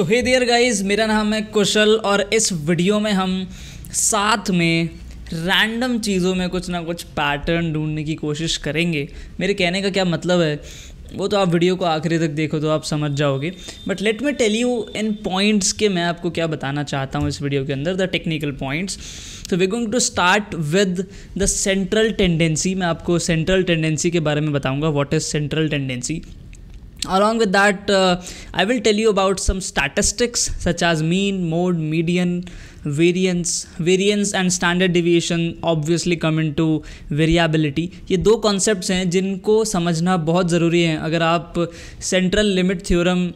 सो हे दियर guys मेरा नाम है कुशल और इस वीडियो में हम साथ में रैंडम चीज़ों में कुछ ना कुछ पैटर्न ढूंढने की कोशिश करेंगे मेरे कहने का क्या मतलब है वो तो आप वीडियो को आखिरी तक देखो तो आप समझ जाओगे but let me tell you in points के मैं आपको क्या बताना चाहता हूँ इस वीडियो के अंदर द टेक्निकल पॉइंट्स तो we going to start with the central tendency मैं आपको सेंट्रल टेंडेंसी के बारे में बताऊँगा what is central tendency along with that uh, i will tell you about some statistics such as mean mode median variance variance and standard deviation obviously come into टू वेरिएबिलिटी ये दो कॉन्सेप्ट्स हैं जिनको समझना बहुत ज़रूरी है अगर आप सेंट्रल लिमिट थ्योरम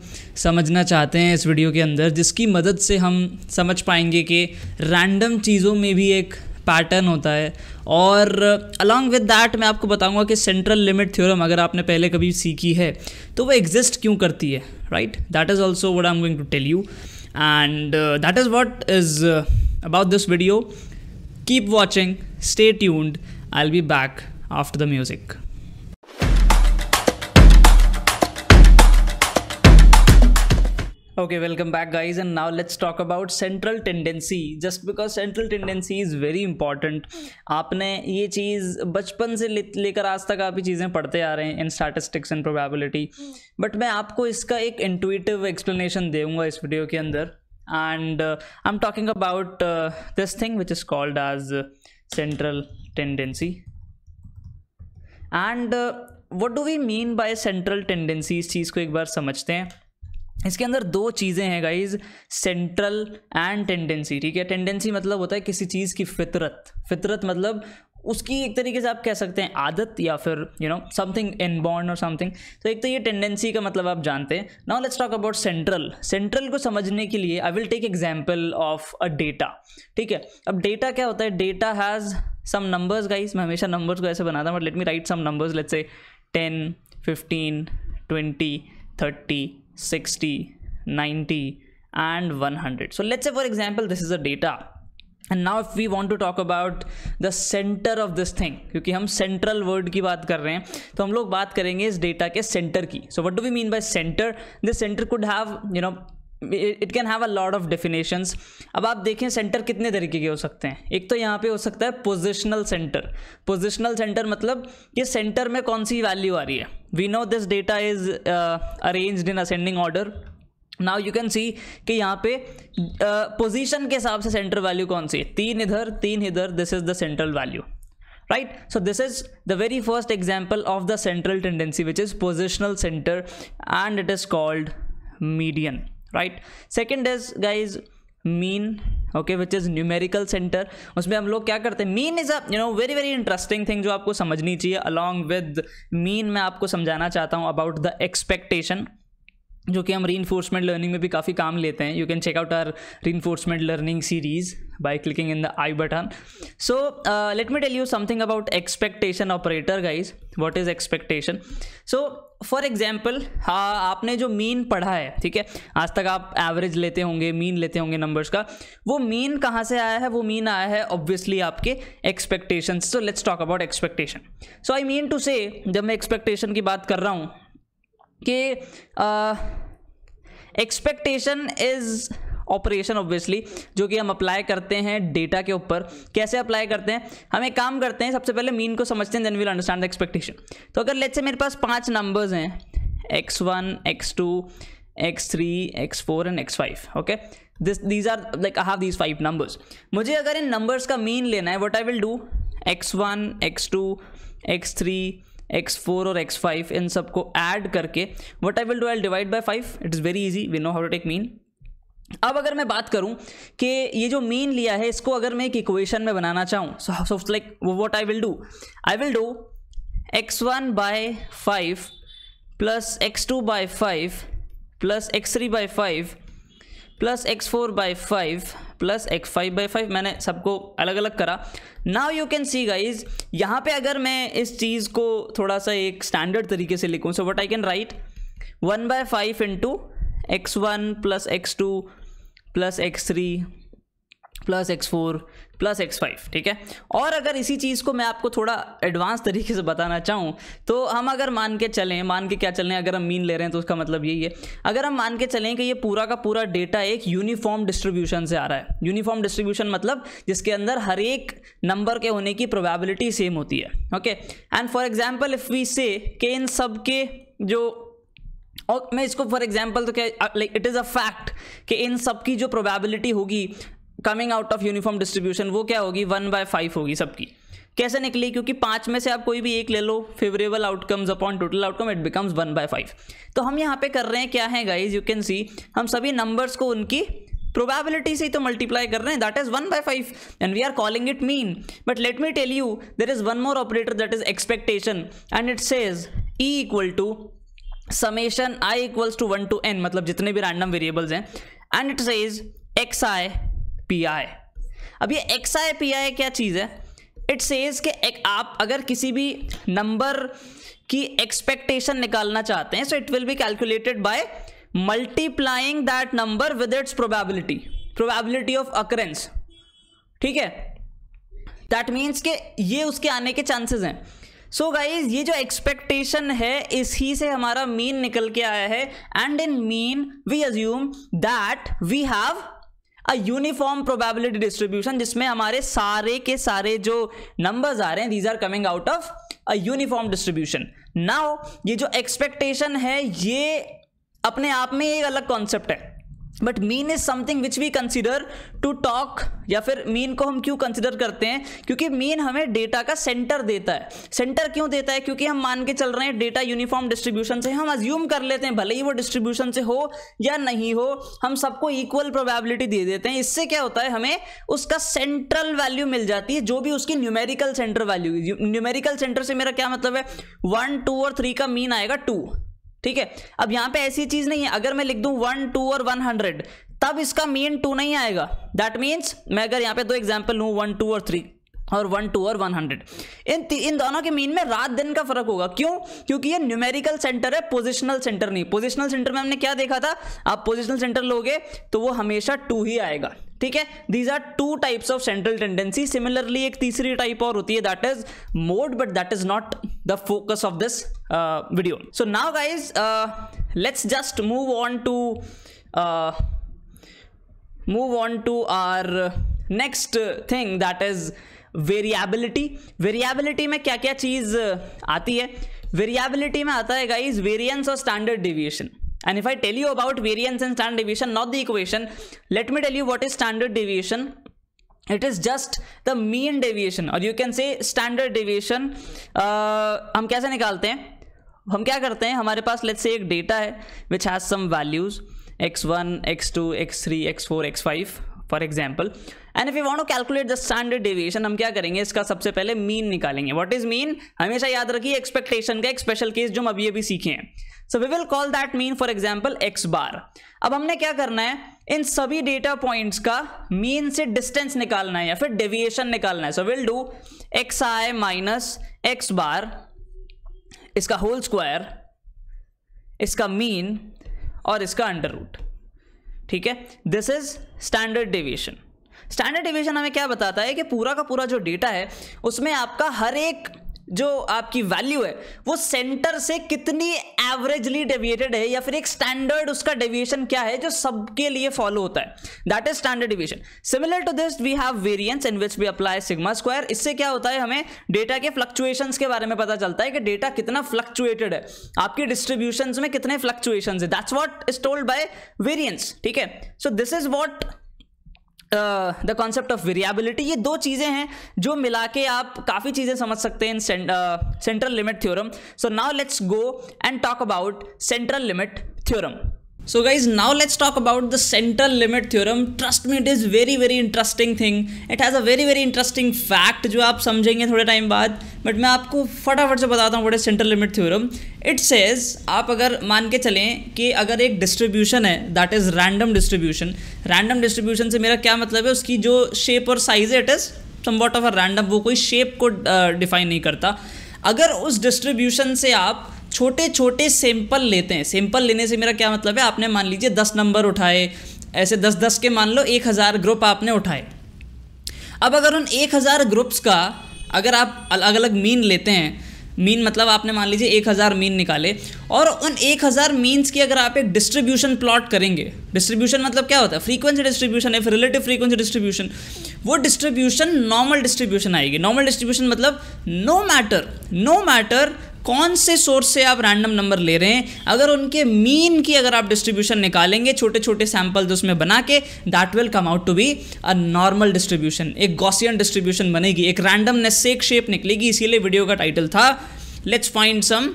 समझना चाहते हैं इस वीडियो के अंदर जिसकी मदद से हम समझ पाएंगे कि रैंडम चीज़ों में भी एक पैटर्न होता है और अलॉन्ग विद दैट मैं आपको बताऊंगा कि सेंट्रल लिमिट थ्योरम अगर आपने पहले कभी सीखी है तो वो एग्जिस्ट क्यों करती है right that is also what I am going to tell you and that is what is about this video keep watching stay tuned I'll be back after the music okay welcome back guys and now let's talk about central tendency just because central tendency is very important आपने ये चीज़ बचपन से लेकर आज तक आप ये चीज़ें पढ़ते आ रहे हैं in statistics and probability but मैं आपको इसका एक इंटुटिव एक्सप्लेनेशन दूंगा इस वीडियो के अंदर and I am talking about this thing which is called as central tendency and what do we mean by central tendency इस चीज़ को एक बार समझते हैं इसके अंदर दो चीज़ें हैं गाइज सेंट्रल एंड टेंडेंसी ठीक है टेंडेंसी मतलब होता है किसी चीज़ की फितरत फितरत मतलब उसकी एक तरीके से आप कह सकते हैं आदत या फिर यू नो समथिंग बॉन्ड और समथिंग तो एक तो ये टेंडेंसी का मतलब आप जानते हैं now let's talk about central central को समझने के लिए I will take example of a data ठीक है अब डेटा क्या होता है data has some numbers guys मैं हमेशा नंबर्स को ऐसे बनाता हूँ but let me write some numbers let's say ten fifteen twenty thirty 60, 90, and 100. So let's say for example, this is a data. And now if we want to talk about the center of this thing, because we are central word, so we will talk about this data center. So what do we mean by center? The center could have, you know, it can have a lot of definitions अब आप देखें centre कितने तरीके के हो सकते हैं एक तो यहाँ पे हो सकता है पोजिशनल सेंटर पोजिशनल सेंटर मतलब कि सेंटर में कौन सी वैल्यू आ रही है we know this data is arrange in ascending order now you can see कि यहाँ पे पोजिशन uh, के हिसाब से सेंटर वैल्यू कौन सी है तीन इधर तीन इधर this is the central value right so this is the very first example of the central tendency which is positional centre and it is called median right second is guys mean okay which is numerical centre उसमें हम लोग क्या करते हैं mean is a you know very very interesting thing जो आपको समझनी चाहिए अलॉन्ग विद मीन मैं आपको समझाना चाहता हूँ अबाउट द एक्सपेक्टेशन जो कि हम री लर्निंग में भी काफ़ी काम लेते हैं you can check out our relearning series by clicking in the I button so let me tell you something about expectation operator guys what is expectation so for example हाँ आपने जो mean पढ़ा है ठीक है आज तक आप एवरेज लेते होंगे मीन लेते होंगे नंबर्स का वो मीन कहाँ से आया है वो मीन आया है ऑब्वियसली आपके expectation so let's talk about expectation so I mean to say जब मैं एक्सपेक्टेशन की बात कर रहा हूँ कि एक्सपेक्टेशन इज़ ऑपरेशन ऑब्वियसली जो कि हम अप्लाई करते हैं डेटा के ऊपर कैसे अप्लाई करते हैं हम एक काम करते हैं सबसे पहले मीन को समझते हैं then will understand the expectation तो अगर लेट से मेरे पास पांच नंबर्स हैं X one X two X three X four and X five okay this these are like I have these five numbers मुझे अगर इन नंबर्स का मीन लेना है what I will do X one X two X three x4 और x5 इन सबको add करके what I will do L divide by 5 it is very easy we know how to take mean अब अगर मैं बात करूं कि ये जो मीन लिया है इसको अगर मैं एक इक्वेशन में बनाना चाहूं so so like what I will do I will do X one by five plus X two by five plus X three by five plus X four by five plus X five by five मैंने सबको अलग अलग करा now you can see guys यहाँ पे अगर मैं इस चीज़ को थोड़ा सा एक स्टैंडर्ड तरीके से लिखूँ so what I can write one by five into X one plus X two plus X three plus X four plus X five ठीक है और अगर इसी चीज़ को मैं आपको थोड़ा एडवांस तरीके से बताना चाहूँ तो हम अगर मान के चलें मान के क्या चलें अगर हम मीन ले रहे हैं तो उसका मतलब यही है अगर हम मान के चलें कि ये पूरा का पूरा डेटा एक यूनिफॉर्म डिस्ट्रीब्यूशन से आ रहा है यूनिफॉर्म डिस्ट्रीब्यूशन मतलब जिसके अंदर हर एक नंबर के होने की प्रोबेबिलिटी सेम होती है okay and for example if we say कि इन सब के जो और मैं इसको फॉर एग्जाम्पल तो क्या like it is a fact कि इन सब की जो प्रोबेबिलिटी होगी coming out of uniform distribution वो क्या होगी वन बाय फाइव होगी सबकी कैसे निकली क्योंकि पांच में से आप कोई भी एक ले लो favourable outcomes upon total outcome it becomes one by five तो हम यहाँ पे कर रहे हैं क्या है गाइज यू कैन सी हम सभी नंबर्स को उनकी प्रोबेबिलिटी से ही तो मल्टीप्लाई कर रहे हैं that is one by five and we are calling it mean but let me tell you there is one more operator that is expectation and it says E equal to summation I equals to one to N मतलब जितने भी random variables हैं and it says X I P I अब ये x I P आई क्या चीज़ है it says के एक आप अगर किसी भी नंबर की एक्सपेक्टेशन निकालना चाहते हैं so it will be calculated by multiplying that number with its probability probability of occurrence ठीक है दैट मीन्स के ये उसके आने के चांसेस हैं सो so गाइज ये जो एक्सपेक्टेशन है इस ही से हमारा मीन निकल के आया है and in mean we assume that we have a uniform probability distribution जिसमें हमारे सारे के सारे जो नंबर्स आ रहे हैं these are coming out of a uniform distribution now ये जो एक्सपेक्टेशन है ये अपने आप में एक अलग कॉन्सेप्ट है but mean is something which we consider to talk या फिर मीन को हम क्यों कंसिडर करते हैं क्योंकि मीन हमें डेटा का सेंटर देता है सेंटर क्यों देता है क्योंकि हम मान के चल रहे हैं डेटा यूनिफॉर्म डिस्ट्रीब्यूशन से हम अज्यूम कर लेते हैं भले ही वो डिस्ट्रीब्यूशन से हो या नहीं हो हम सबको इक्वल प्रोबेबिलिटी दे देते हैं इससे क्या होता है हमें उसका सेंट्रल वैल्यू मिल जाती है जो भी उसकी numerical centre value numerical centre से मेरा क्या मतलब है वन टू और थ्री का मीन आएगा टू ठीक है अब यहां पे ऐसी चीज नहीं है अगर मैं लिख दू वन टू और वन हंड्रेड तब इसका मीन टू नहीं आएगा दैट मीन्स मैं अगर यहां पे दो एग्जाम्पल लू वन टू और थ्री और वन टू और वन हंड्रेड इन इन दोनों के मीन में रात दिन का फर्क होगा क्यों क्योंकि ये न्यूमेरिकल सेंटर है पोजिशनल सेंटर नहीं पोजिशनल सेंटर में हमने क्या देखा था आप पोजिशनल सेंटर लोगे तो वो हमेशा टू ही आएगा ठीक है these are two types of central tendency similarly एक तीसरी टाइप और होती है that is mode but that is not the focus of this video so now guys let's just move on to move on to our next thing that is variability variability में क्या क्या चीज़ uh, आती है variability में आता है guys variance और standard deviation and if i tell you about variance and standard deviation not the equation let me tell you what is standard deviation it is just the mean deviation or you can say standard deviation hum kaise nikalte hain hum kya karte hain hamare paas let's say ek data hai which has some values x1 x2 x3 x4 x5 for example and if you want to calculate the standard deviation हम क्या करेंगे इसका सबसे पहले mean निकालेंगे what is mean हमेशा याद रखिए एक्सपेक्टेशन का एक स्पेशल केस जो हम अभी अभी सीखे हैं so we will call that mean for example X bar अब हमने क्या करना है इन सभी डेटा पॉइंट्स का मीन से डिस्टेंस निकालना है या फिर डेविएशन निकालना है so will do X I minus X bar इसका होल स्क्वायर इसका मीन और इसका अंडर रूट ठीक है this is standard deviation standard division हमें क्या बताता है कि पूरा का पूरा जो डेटा है उसमें आपका हर एक जो आपकी वैल्यू है वो सेंटर से कितनी एवरेजली डेविएटेड है या फिर एक स्टैंडर्ड उसका डेविएशन क्या है जो सबके लिए फॉलो होता है that is standard deviation similar to this we have variance in which we apply sigma square इससे क्या होता है हमें डेटा के फ्लक्चुएशन के बारे में पता चलता है कि डेटा कितना फ्लक्चुएटेड है आपके डिस्ट्रीब्यूशन में कितने फ्लक्चुएशन है that's what is told by variance ठीक है so this is what the concept of variability ये दो चीज़ें हैं जो मिला के आप काफ़ी चीज़ें समझ सकते हैं central limit theorem so now let's go and talk about central limit theorem so guys now let's talk about the central limit theorem trust me it is very very interesting thing it has a very very interesting fact जो आप समझेंगे थोड़े time बाद but मैं आपको फटाफट से बताता हूँ बड़े central limit theorem it says आप अगर मान के चलें कि अगर एक डिस्ट्रीब्यूशन है that is random distribution random distribution से मेरा क्या मतलब है उसकी जो शेप और साइज है it is what of a random वो कोई शेप को डिफाइन uh, नहीं करता अगर उस डिस्ट्रीब्यूशन से आप छोटे छोटे सैंपल लेते हैं सैंपल लेने से मेरा क्या मतलब है आपने मान लीजिए दस नंबर उठाए ऐसे दस दस के मान लो एक हज़ार ग्रुप आपने उठाए अब अगर उन एक हज़ार ग्रुप्स का अगर आप अलग अलग मीन लेते हैं मीन मतलब आपने मान लीजिए एक हज़ार मीन निकाले और उन एक हज़ार मीन्स की अगर आप एक डिस्ट्रीब्यूशन प्लॉट करेंगे डिस्ट्रीब्यूशन मतलब क्या होता है फ्रीक्वेंसी डिस्ट्रीब्यूशन है फिर रिलेटिव फ्रीक्वेंसी डिस्ट्रीब्यूशन वो डिस्ट्रीब्यूशन नॉर्मल डिस्ट्रीब्यूशन आएगी नॉर्मल डिस्ट्रीब्यूशन मतलब नो मैटर नो मैटर कौन से सोर्स से आप रैंडम नंबर ले रहे हैं अगर उनके मीन की अगर आप डिस्ट्रीब्यूशन निकालेंगे छोटे छोटे सैंपल्स उसमें बना के that will come out to be a normal distribution एक गॉसियन डिस्ट्रीब्यूशन बनेगी एक रैंडमनेस से एक शेप निकलेगी इसीलिए वीडियो का टाइटल था let's find some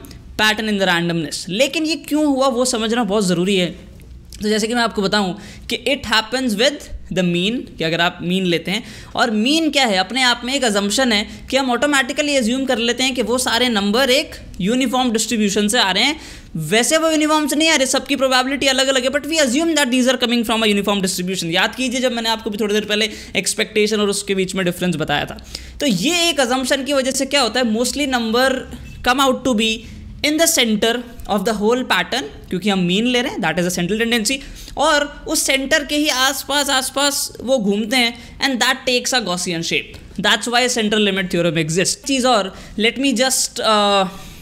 pattern in the randomness लेकिन ये क्यों हुआ वो समझना बहुत ज़रूरी है तो जैसे कि मैं आपको बताऊं कि it happens with the mean कि अगर आप मीन लेते हैं और मीन क्या है अपने आप में एक अजम्पन है कि हम ऑटोमेटिकली एज्यूम कर लेते हैं कि वो सारे नंबर एक यूनिफॉर्म डिस्ट्रीब्यूशन से आ रहे हैं वैसे वो यूनिफॉर्म से नहीं आ रहे सबकी प्रोबेबिलिटी अलग अलग है but we assume that these are coming from a uniform distribution याद कीजिए जब मैंने आपको भी थोड़ी देर पहले एक्सपेक्टेशन और उसके बीच में डिफरेंस बताया था तो ये एक अजम्पन की वजह से क्या होता है mostly number come out to be in the centre of the whole pattern क्योंकि हम मीन ले रहे हैं that is a central tendency और उस सेंटर के ही आसपास आसपास वो घूमते हैं and that takes a Gaussian shape that's why central limit theorem exist चीज़ और let me just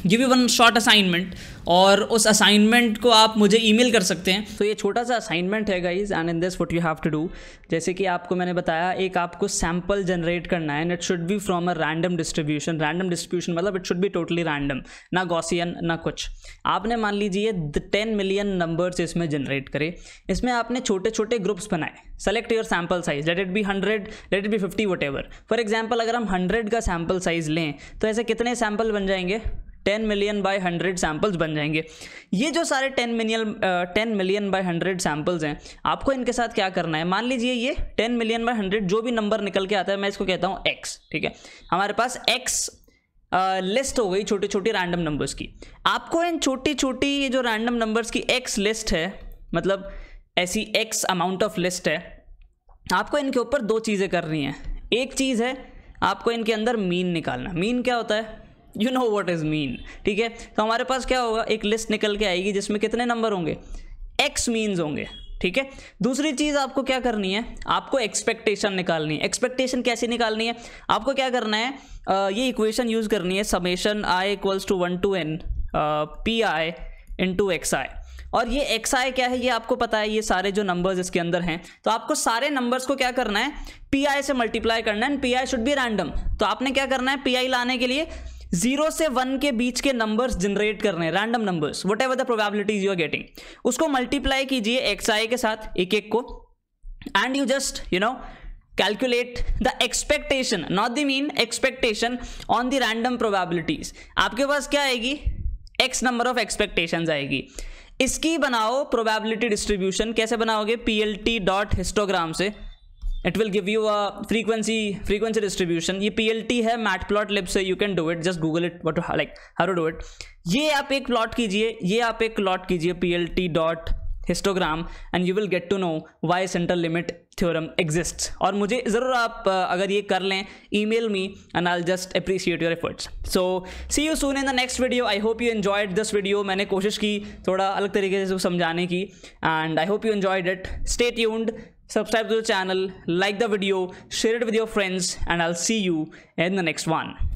give you one short assignment और उस असाइनमेंट को आप मुझे ईमेल कर सकते हैं तो ये छोटा सा असाइनमेंट है guys and in this what you have to do जैसे कि आपको मैंने बताया एक आपको सैम्पल जनरेट करना है and it should be from a random distribution random distribution मतलब it should be totally random ना गॉसियन ना कुछ आपने मान लीजिए टेन मिलियन नंबर्स इसमें जनरेट करे इसमें आपने छोटे छोटे ग्रुप्स बनाए select your sample size let it be hundred let it be fifty whatever for example अगर हम हंड्रेड का सैम्पल साइज लें तो ऐसे कितने सैम्पल बन जाएंगे ten million by hundred samples बन जाएंगे ये जो सारे ten million ten million by hundred samples हैं आपको इनके साथ क्या करना है मान लीजिए ये टेन मिलियन बाय हंड्रेड जो भी नंबर निकल के आता है मैं इसको कहता हूँ एक्स ठीक है हमारे पास एक्स लिस्ट uh, हो गई छोटी छोटी रैंडम नंबर्स की आपको इन छोटी छोटी ये जो रैंडम नंबर्स की एक्स लिस्ट है मतलब ऐसी एक्स अमाउंट ऑफ लिस्ट है आपको इनके ऊपर दो चीज़ें करनी हैं एक चीज़ है आपको इनके अंदर मीन निकालना मीन क्या होता है you know what is mean ठीक है तो हमारे पास क्या होगा एक लिस्ट निकल के आएगी जिसमें कितने नंबर होंगे एक्स मीन्स होंगे ठीक है दूसरी चीज़ आपको क्या करनी है आपको एक्सपेक्टेशन निकालनी है एक्सपेक्टेशन कैसे निकालनी है आपको क्या करना है आ, ये इक्वेशन यूज़ करनी है summation I equals to one to N P I to X I और ये एक्स आई क्या है ये आपको पता है ये सारे जो नंबर्स इसके अंदर हैं तो आपको सारे नंबर्स को क्या करना है पी आई से मल्टीप्लाई करना है P I should be random तो आपने क्या करना है पी आई लाने के लिए जीरो से वन के बीच के नंबर्स जनरेट करने random numbers whatever the probabilities you are getting उसको मल्टीप्लाई कीजिए एक्स आई के साथ एक एक को and you just you know calculate the expectation not the mean expectation on the random probabilities आपके पास क्या आएगी एक्स नंबर ऑफ एक्सपेक्टेशन आएगी इसकी बनाओ प्रोबेबिलिटी डिस्ट्रीब्यूशन कैसे बनाओगे P L T dot histogram से it will give you a frequency frequency distribution ये पी एल टी है मैट से लिप से you can do it just Google it what like to do it ये आप एक प्लॉट कीजिए ये आप एक प्लॉट कीजिए P L T dot histogram and you will get to know why central limit theorem exist और मुझे ज़रूर आप अगर ये कर लें email me and I just appreciate your efforts so see you soon in the next video I hope you enjoyed this video मैंने कोशिश की थोड़ा अलग तरीके से समझाने की and I hope you enjoyed it stay tuned subscribe to the channel like the video share it with your friends and i'll see you in the next one